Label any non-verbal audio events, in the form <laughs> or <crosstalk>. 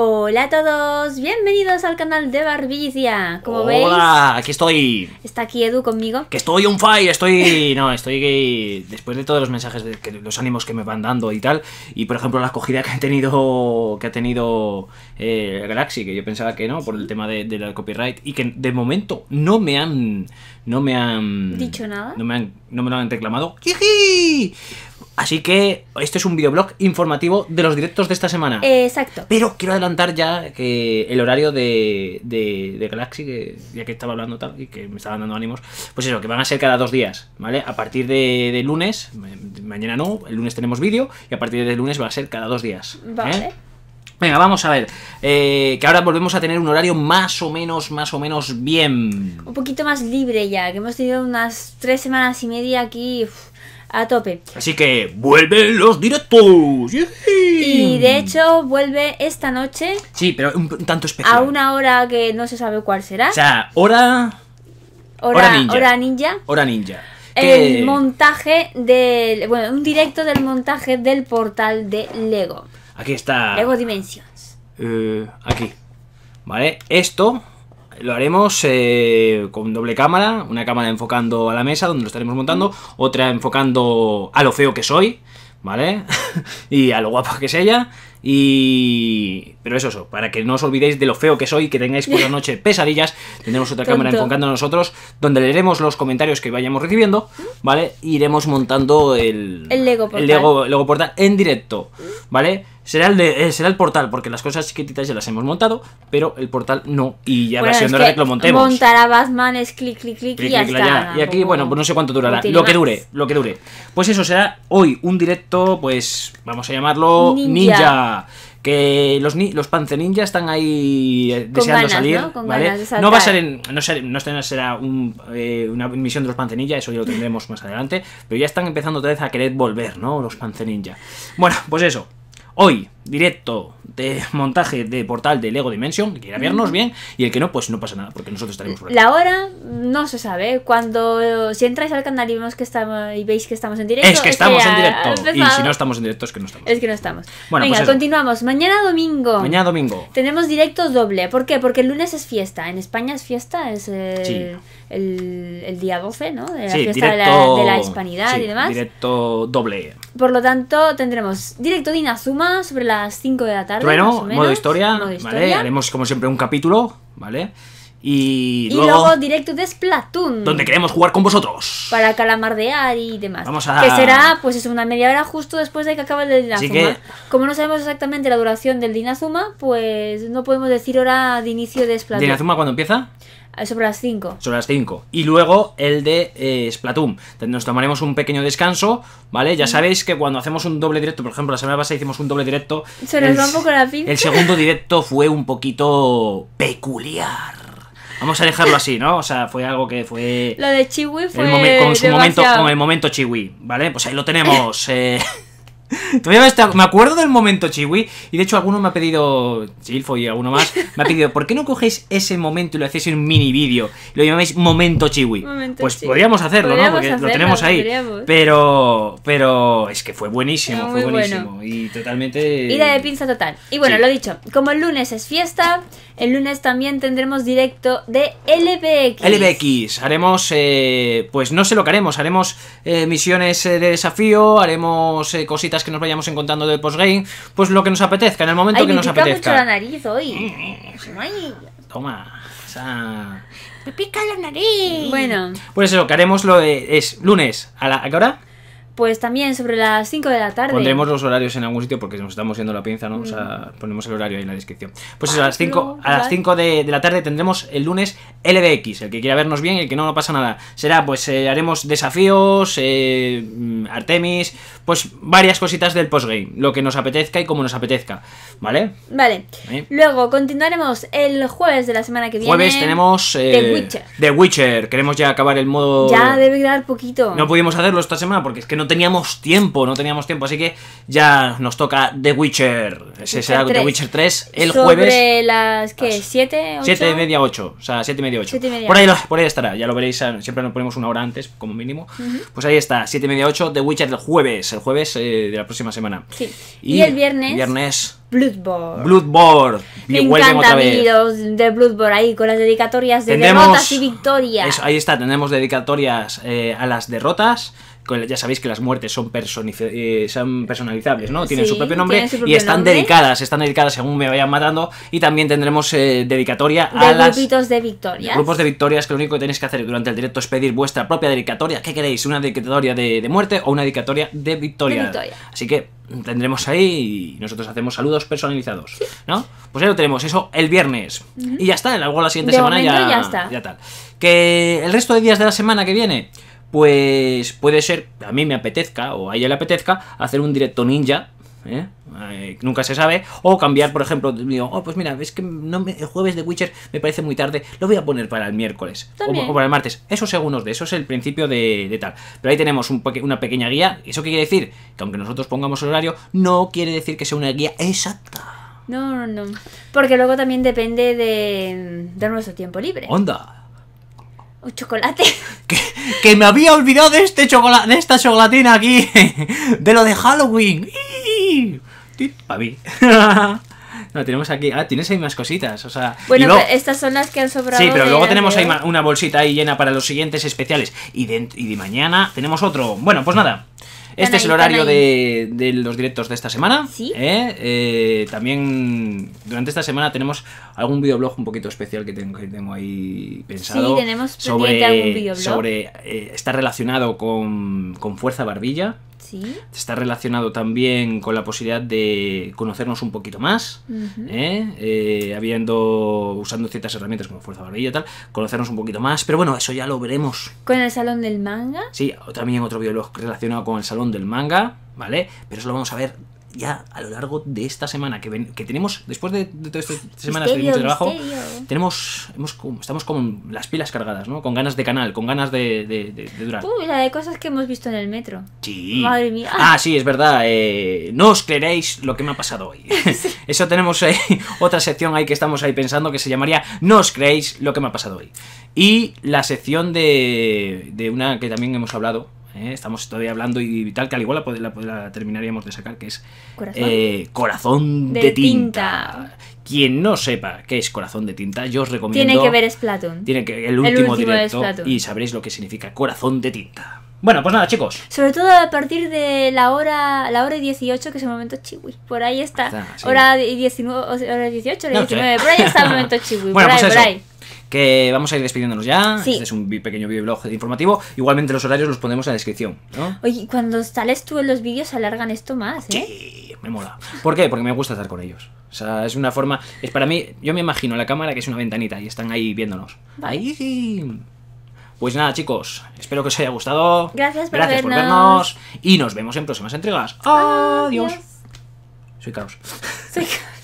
Hola a todos, bienvenidos al canal de Barbicia. Como veis. aquí estoy. Está aquí Edu conmigo. Que estoy un fire, estoy. No, estoy. Después de todos los mensajes, de los ánimos que me van dando y tal. Y por ejemplo, la acogida que ha tenido. Que ha tenido eh, Galaxy, que yo pensaba que no, por el tema del de copyright. Y que de momento no me han. No me han. Dicho nada. No me han. No me lo han reclamado. Así que este es un videoblog informativo de los directos de esta semana. Eh, exacto. Pero quiero adelantar ya que el horario de, de, Galaxy, que ya que estaba hablando tal y que me estaba dando ánimos, pues eso, que van a ser cada dos días, ¿vale? A partir de, lunes, mañana no, el lunes tenemos vídeo, y a partir de lunes va a ser cada dos días. ¿eh? Vale. Venga, vamos a ver. Eh, que ahora volvemos a tener un horario más o menos, más o menos bien. Un poquito más libre ya, que hemos tenido unas tres semanas y media aquí a tope. Así que vuelven los directos. Y de hecho vuelve esta noche. Sí, pero un, tanto especial. A una hora que no se sabe cuál será. O sea, hora... Hora, ninja. Hora ninja. El montaje del... Bueno, un directo del montaje del portal de Lego. Aquí está. Lego Dimensions. Eh, aquí. ¿Vale? Esto lo haremos eh, con doble cámara, una cámara enfocando a la mesa donde lo estaremos montando, mm. otra enfocando a lo feo que soy, ¿vale? <laughs> y a lo guapa que es ella, y. Pero es eso, para que no os olvidéis de lo feo que soy y que tengáis por la <laughs> noche pesadillas, tendremos otra cámara enfocando a nosotros, donde leeremos los comentarios que vayamos recibiendo, ¿vale? iremos montando el. El Lego Portal. El Lego, Portal en directo, mm. ¿vale? Será el, eh, será el portal, porque las cosas chiquititas ya las hemos montado, pero el portal no. Y ya bueno, siendo que, lo montemos. montará a Batman es clic, clic, clic, y ya Y aquí, bueno, pues no sé cuánto durará. Lo que dure, lo que dure. Pues eso será hoy un directo, pues vamos a llamarlo Ninja. Que los, los están ahí eh, deseando salir. ¿no? va a ser no, no será eh, una misión de los panzerinjas, eso ya lo tendremos más adelante. Pero ya están empezando otra vez a querer volver, ¿no? Los panzerinjas. Bueno, pues eso. Hoy, directo de montaje de portal de Lego Dimension, que quiera vernos bien, y el que no, pues no pasa nada, porque nosotros estaremos por La hora no se sabe. Cuando si entráis al canal y vemos que estamos y veis que estamos en directo. Es que estamos en directo. Y si no estamos en directo es que no estamos. Es que no estamos. Bueno, Venga, pues continuamos. Mañana domingo. Mañana domingo. Tenemos directo doble. ¿Por qué? Porque el lunes es fiesta. En España es fiesta, es eh, el, el, día 12, ¿no? De la fiesta de, la, hispanidad y demás. Directo doble. Por lo tanto, tendremos directo de Inazuma sobre la las 5 de la tarde. Bueno, modo, modo historia, ¿vale? Haremos como siempre un capítulo, ¿vale? Y, luego, directo de Splatoon. Donde queremos jugar con vosotros. Para calamardear y demás. Vamos Que será, pues es una media hora justo después de que acabe el Dinazuma. Como no sabemos exactamente la duración del Dinazuma, pues no podemos decir hora de inicio de Splatoon. ¿Dinazuma cuándo empieza? Ah, sobre las 5. Sobre las 5. Y luego el de eh, Splatoon. Nos tomaremos un pequeño descanso, ¿vale? Ya mm. sabéis que cuando hacemos un doble directo, por ejemplo, la semana pasada hicimos un doble directo. Se nos va un poco la pinta. El segundo <laughs> directo fue un poquito peculiar. Vamos a dejarlo así, ¿no? O sea, fue algo que fue. Lo de Chiwi fue. con, su momento, con el momento Chiwi, ¿vale? Pues ahí lo tenemos. <laughs> Eh me, acuerdo del momento, Chiwi. Y de hecho, alguno me ha pedido, Chilfo y alguno más, me ha pedido, ¿por qué no cogéis ese momento y lo hacéis en un mini vídeo? Lo llamáis Momento Chiwi. pues podríamos hacerlo, ¿no? Porque lo tenemos ahí. Pero pero es que fue buenísimo, fue buenísimo. Y totalmente. Ida de pinza total. Y bueno, lo dicho, como el lunes es fiesta, el lunes también tendremos directo de LBX. LBX. Haremos, eh, pues no sé lo que haremos, haremos eh, misiones eh, de desafío, haremos cositas que nos vayamos encontrando de postgame, pues lo que nos apetezca, en el momento Ay, que me nos pica Mucho la nariz hoy. Toma. Me pica la nariz. Bueno. Pues eso, que haremos lo de. Es lunes. ¿A, la, ¿a qué hora? pues también sobre las 5 de la tarde. Pondremos los horarios en algún sitio porque nos estamos yendo la pinza, ¿no? O sea, mm. ponemos el horario ahí en la descripción. Pues eso, a las 5, a las de, la tarde tendremos el lunes LBX. El que quiera vernos bien y el que no, no pasa nada. Será, pues eh, haremos desafíos, eh, mm, Artemis, pues varias cositas del postgame. Lo que nos apetezca y como nos apetezca. ¿Vale? Vale. vale Luego continuaremos el jueves de la semana que viene. Jueves tenemos eh, The Witcher. The Witcher. Queremos ya acabar el modo. Ya debe quedar poquito. No pudimos hacerlo esta semana porque es que no teníamos tiempo, no teníamos tiempo, así que ya nos toca The Witcher. Ese será The Witcher 3 el jueves. ¿Sobre las qué? ¿7? 7 y media 8. O sea, 7 y media 8. Por, ahí, por ahí estará, ya lo veréis. Ah, siempre nos ponemos una hora antes, como mínimo. Pues ahí está, 7 y media 8, The Witcher el jueves, el jueves eh, de la próxima semana. Y, el viernes. Viernes. Bloodborne. Bloodborne. Me encantan otra vez. vídeos de Bloodborne ahí con las dedicatorias de derrotas y victorias. ahí está, tenemos dedicatorias eh, a las derrotas ya sabéis que las muertes son, eh, personalizables, ¿no? Tienen su propio nombre y están dedicadas, están dedicadas según me vayan matando y también tendremos eh, dedicatoria a los de victorias. Grupos de victorias que lo único que tenéis que hacer durante el directo es pedir vuestra propia dedicatoria. ¿Qué queréis? ¿Una dedicatoria de, muerte o una dedicatoria de victoria? Así que tendremos ahí y nosotros hacemos saludos personalizados, ¿no? Pues ya lo tenemos, eso el viernes. Y ya está, luego la siguiente semana ya, está. tal. Que el resto de días de la semana que viene pues puede ser, a mí me apetezca o a ella le apetezca, hacer un directo ninja. ¿eh? eh nunca se sabe. O cambiar, por ejemplo, digo, oh, pues mira, es que no el jueves de Witcher me parece muy tarde, lo voy a poner para el miércoles o, para el martes. Eso según de, eso es el principio de, tal. Pero ahí tenemos una pequeña guía. ¿Eso qué quiere decir? Que aunque nosotros pongamos el horario, no quiere decir que sea una guía exacta. No, no, no. Porque luego también depende de, de nuestro tiempo libre. Onda, un chocolate. <laughs> Que, me había olvidado de este chocolate, de esta chocolatina aquí. <laughs> De lo de Halloween. <laughs> No, tenemos aquí. Ah, tienes ahí más cositas. O sea, bueno, pues estas son las que han sobrado. Sí, pero luego tenemos ahí una bolsita ahí llena para los siguientes especiales. Y de, y de mañana tenemos otro. Bueno, pues nada. Este es el horario de, los directos de esta semana. ¿Sí? ¿eh? Eh, también durante esta semana tenemos algún videoblog un poquito especial que tengo, ahí pensado. Sí, tenemos sobre, videoblog. Sobre, eh, está relacionado con, con Fuerza Barbilla. Está relacionado también con la posibilidad de conocernos un poquito más, ¿eh? Eh, habiendo, usando ciertas herramientas como fuerza barbilla y tal, conocernos un poquito más. Pero bueno, eso ya lo veremos. ¿Con el salón del manga? Sí, también otro biólogo relacionado con el salón del manga, ¿vale? Pero eso lo vamos a ver ya a lo largo de esta semana que, que tenemos, después de, todas estas semanas de mucho trabajo, tenemos, estamos con las pilas cargadas, Con ganas de canal, con ganas de, durar. la de cosas que hemos visto en el metro. Sí. Madre mía. Ah, sí, es verdad. Eh, no os creeréis lo que me ha pasado hoy. <laughs> Eso tenemos eh, <laughs> otra sección ahí que estamos ahí pensando que se llamaría No os creéis lo que me ha pasado hoy. Y la sección de, de una que también hemos hablado, ¿eh? estamos todavía hablando y vital que al igual la, la terminaríamos de sacar, que es Corazón, eh, de, tinta. Quien no sepa qué es Corazón de tinta, yo os recomiendo... Tiene que ver Splatoon. Tiene que el último directo y sabréis lo que significa Corazón de tinta. Bueno, pues nada, chicos. Sobre todo a partir de la hora la hora 18, que es el momento chiwi. Por ahí está. hora Hora hora 18, hora 19. Por ahí está el momento chiwi. <laughs> bueno, pues por ahí, que vamos a ir despidiéndonos ya. Este es un pequeño videoblog informativo. Igualmente los horarios los ponemos en la descripción. ¿no? Oye, cuando sales tú en los vídeos alargan esto más, ¿eh? Sí, me mola. ¿Por qué? Porque me gusta estar con ellos. O sea, es una forma... Es para mí... Yo me imagino la cámara que es una ventanita y están ahí viéndonos. Ahí sí. Pues nada, chicos, espero que os haya gustado. Gracias por, vernos. Y nos vemos en próximas entregas. Adiós. Soy caos. Soy